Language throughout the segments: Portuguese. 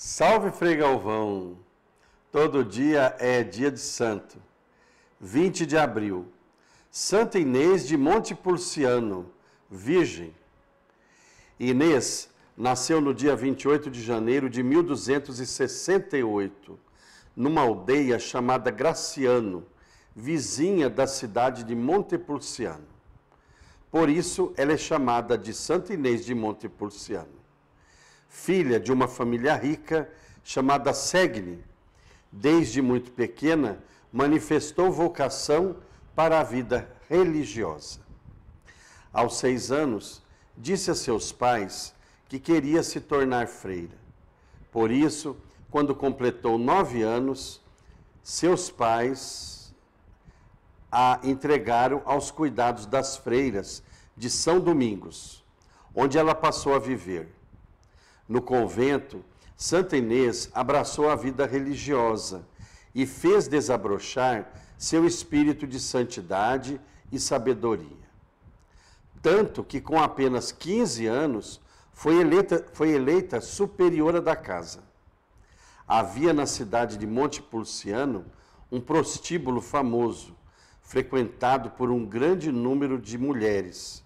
Salve Frei Galvão! Todo dia é dia de santo. 20 de abril. Santa Inês de Monte Pulciano, virgem. Inês nasceu no dia 28 de janeiro de 1268, numa aldeia chamada Graciano, vizinha da cidade de Monte Montepulciano. Por isso, ela é chamada de Santa Inês de Monte Montepulciano filha de uma família rica chamada Segni. Desde muito pequena, manifestou vocação para a vida religiosa. Aos seis anos, disse a seus pais que queria se tornar freira. Por isso, quando completou nove anos, seus pais a entregaram aos cuidados das freiras de São Domingos, onde ela passou a viver no convento, Santa Inês abraçou a vida religiosa e fez desabrochar seu espírito de santidade e sabedoria. Tanto que, com apenas 15 anos, foi eleita, foi eleita superiora da casa. Havia na cidade de Montepulciano um prostíbulo famoso, frequentado por um grande número de mulheres.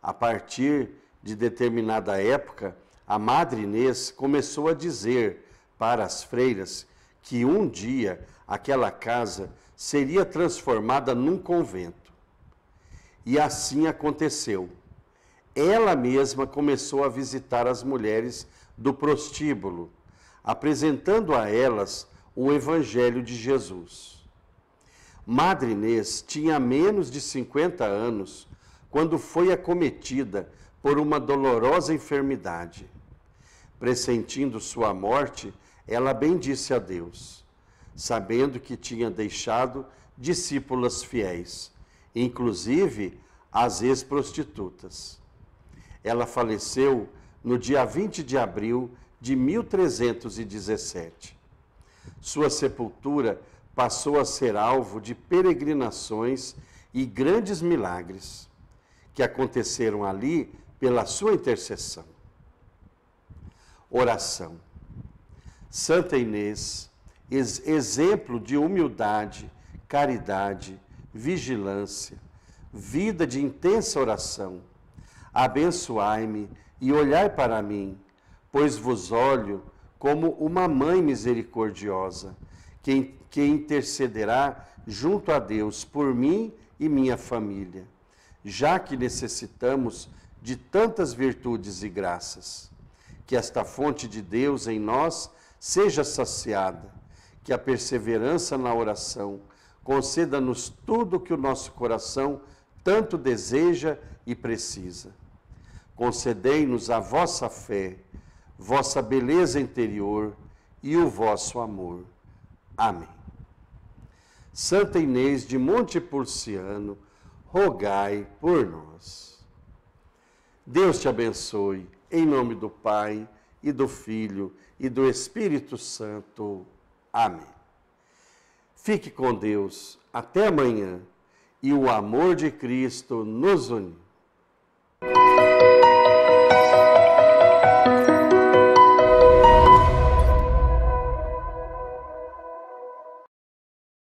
A partir de determinada época, a Madre Inês começou a dizer para as freiras que um dia aquela casa seria transformada num convento. E assim aconteceu. Ela mesma começou a visitar as mulheres do prostíbulo, apresentando a elas o Evangelho de Jesus. Madre Inês tinha menos de 50 anos quando foi acometida por uma dolorosa enfermidade. Pressentindo sua morte, ela bendisse a Deus, sabendo que tinha deixado discípulas fiéis, inclusive as ex-prostitutas. Ela faleceu no dia 20 de abril de 1317. Sua sepultura passou a ser alvo de peregrinações e grandes milagres que aconteceram ali pela sua intercessão. Oração. Santa Inês, ex exemplo de humildade, caridade, vigilância, vida de intensa oração, abençoai-me e olhai para mim, pois vos olho como uma mãe misericordiosa, que, que intercederá junto a Deus por mim e minha família, já que necessitamos de tantas virtudes e graças. Que esta fonte de Deus em nós seja saciada, que a perseverança na oração conceda-nos tudo o que o nosso coração tanto deseja e precisa. Concedei-nos a vossa fé, vossa beleza interior e o vosso amor. Amém. Santa Inês de Monte Purciano, rogai por nós. Deus te abençoe, em nome do Pai e do Filho e do Espírito Santo. Amém. Fique com Deus, até amanhã, e o amor de Cristo nos une.